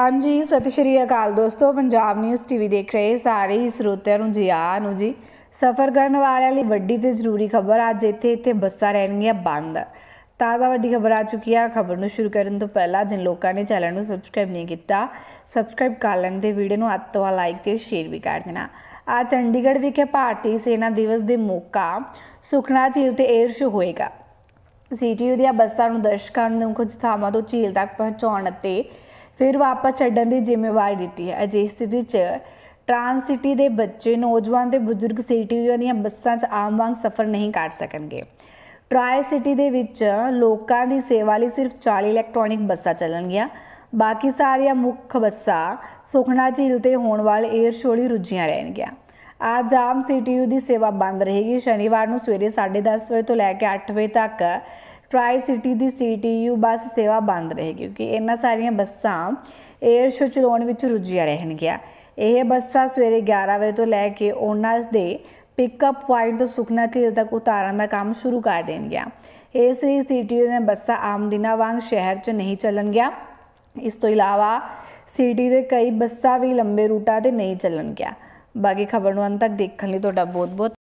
ਹਾਂਜੀ ਸਤਿ ਸ਼੍ਰੀ ਅਕਾਲ ਦੋਸਤੋ ਪੰਜਾਬ ਨਿਊਜ਼ ਟੀਵੀ ਦੇਖ ਰਹੇ ਸਾਰੇ ਹੀ ਸਰੋਤਿਆਂ ਨੂੰ ਜੀ ਆ ਨੂੰ ਜੀ ਸਫ਼ਰ ਕਰਨ ਵਾਲਿਆਂ ਲਈ ਵੱਡੀ ਤੇ ਜ਼ਰੂਰੀ ਖਬਰ ਅੱਜ ਇੱਥੇ ਇੱਥੇ ਬੱਸਾਂ ਰਹਿਣਗੀਆਂ ਬੰਦ ਤਾਜ਼ਾ ਵੱਡੀ ਖਬਰ ਆ ਚੁੱਕੀ ਆ ਖਬਰ ਨੂੰ ਸ਼ੁਰੂ ਕਰਨ ਤੋਂ ਪਹਿਲਾਂ ਜਿਨ ਲੋਕਾਂ ਨੇ ਚੈਨਲ ਨੂੰ ਸਬਸਕ੍ਰਾਈਬ ਨਹੀਂ ਕੀਤਾ ਸਬਸਕ੍ਰਾਈਬ ਕਰ ਲੈਣ ਤੇ ਵੀਡੀਓ ਨੂੰ ਅੱਤ ਤੋਂ ਲਾਈਕ ਤੇ ਸ਼ੇਅਰ ਵੀ ਕਰ ਦੇਣਾ ਆ ਚੰਡੀਗੜ੍ਹ ਵਿਖੇ ਭਾਰਤੀ ਸੈਨਾ ਦਿਵਸ ਦੇ ਮੌਕਾ ਸੁਖਨਾ ਝੀਲ ਤੇ 에ਅਰ ਸ਼ੋ ਹੋਏਗਾ ਸੀਟੀਯੂ ਦੀਆਂ ਬੱਸਾਂ ਨੂੰ ਦਰਸ਼ਕਾਂ ਨੂੰ ਕੁਝ ਥਾਵਾਂ ਤੋਂ ਝੀਲ ਤੱਕ ਪਹੁੰਚਾਉਣ ਅਤੇ ਫਿਰ ਵਾਪਸ ਛੱਡਣ ਦੀ ਜ਼ਿੰਮੇਵਾਰੀ ਦਿੱਤੀ ਹੈ ਅਜੇ ਸਥਿਤੀ 'ਚ ਟ੍ਰਾਂਸ ਸਿਟੀ ਦੇ ਬੱਚੇ ਨੌਜਵਾਨ ਤੇ ਬਜ਼ੁਰਗ ਸਿਟੀ ਦੀਆਂ ਬੱਸਾਂ 'ਚ ਆਮ ਵਾਂਗ ਸਫ਼ਰ ਨਹੀਂ ਕਰ ਸਕਣਗੇ ਟ੍ਰਾਈ ਸਿਟੀ ਦੇ ਵਿੱਚ ਲੋਕਾਂ ਦੀ ਸੇਵਾ ਲਈ ਸਿਰਫ 40 ਇਲੈਕਟ੍ਰੋਨਿਕ ਬੱਸਾਂ ਚੱਲਣਗੀਆਂ ਬਾਕੀ ਸਾਰੀਆਂ ਮੁੱਖ ਬੱਸਾਂ ਸੁਖਣਾ ਝੀਲ ਤੇ ਹੋਣ ਵਾਲੇ 에ਅਰ ਸ਼ੋਅ ਲਈ ਰੁੱਝੀਆਂ ਰਹਿਣਗੀਆਂ ਆ ਜਾਮ ਸਿਟੀ ਦੀ ਸੇਵਾ ਬੰਦ ਰਹੇਗੀ ਸ਼ਨੀਵਾਰ ਨੂੰ ਸਵੇਰੇ 10:30 ਵਜੇ ਤੋਂ ਲੈ ਕੇ 8 ਵਜੇ ਤੱਕ ਟ੍ਰਾਈ ਸਿਟੀ ਦੀ ਸੀਟੀਯੂ ਬੱਸ ਸੇਵਾ ਬੰਦ ਰਹੇਗੀ ਕਿਉਂਕਿ ਇਹਨਾਂ ਸਾਰੀਆਂ ਬੱਸਾਂ 에ਅਰ ਸ਼ੋ ਚਲਾਉਣ ਵਿੱਚ ਰੁੱਝੀਆਂ ਰਹਿਣਗੀਆਂ ਇਹ ਬੱਸਾਂ ਸਵੇਰੇ 11 ਵਜੇ ਤੋਂ ਲੈ ਕੇ ਉਹਨਾਂ ਦੇ ਪਿਕਅਪ ਪੁਆਇੰਟ ਤੋਂ ਸੁਖਨਾ ਝੀਲ ਤੱਕ ਉਤਾਰਨ ਦਾ ਕੰਮ ਸ਼ੁਰੂ ਕਰ ਦੇਣਗੀਆਂ ਇਸ ਲਈ ਸੀਟੀਯੂ ਨੇ ਬੱਸਾਂ ਆਮ ਦਿਨਾਂ ਵਾਂਗ ਸ਼ਹਿਰ 'ਚ ਨਹੀਂ ਚੱਲਣਗੀਆਂ ਇਸ ਤੋਂ ਇਲਾਵਾ ਸੀਟੀ ਦੇ ਕਈ ਬੱਸਾਂ ਵੀ ਲੰਬੇ ਰੂਟਾਂ ਤੇ ਨਹੀਂ ਚੱਲਣਗੀਆਂ ਬਾਕੀ ਖਬਰ ਨੂੰ ਅੰਤ ਤੱਕ ਦੇਖਣ ਲਈ ਤੁਹਾਡਾ ਬਹੁਤ ਬਹੁਤ